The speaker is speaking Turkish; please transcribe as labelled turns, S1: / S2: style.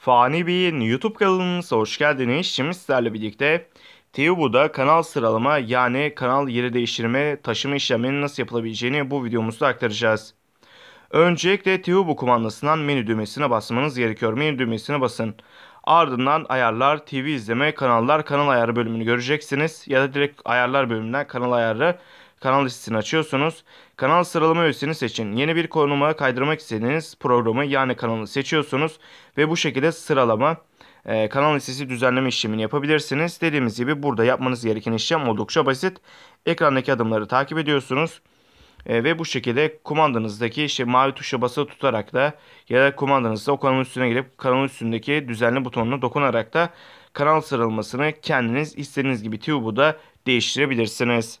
S1: Fani Bey'in YouTube kanalımıza hoş geldiniz. Şimdi sizlerle birlikte TVBU'da kanal sıralama yani kanal yeri değiştirme taşıma işleminin nasıl yapılabileceğini bu videomuzda aktaracağız. Öncelikle TVBU kumandasından menü düğmesine basmanız gerekiyor. Menü düğmesine basın. Ardından ayarlar, TV izleme, kanallar, kanal ayarı bölümünü göreceksiniz. Ya da direkt ayarlar bölümünden kanal ayarı kanal listesini açıyorsunuz. Kanal sıralama öğesini seçin. Yeni bir konuma kaydırmak istediğiniz programı yani kanalı seçiyorsunuz ve bu şekilde sıralama e, kanal listesi düzenleme işlemini yapabilirsiniz. Dediğimiz gibi burada yapmanız gereken işlem oldukça basit. Ekrandaki adımları takip ediyorsunuz. E, ve bu şekilde kumandanızdaki işte mavi tuşa basılı tutarak da ya da kumandanızda o kanalın üstüne gelip kanalın üstündeki düzenli butonuna dokunarak da kanal sıralamasını kendiniz istediğiniz gibi Tube'u değiştirebilirsiniz.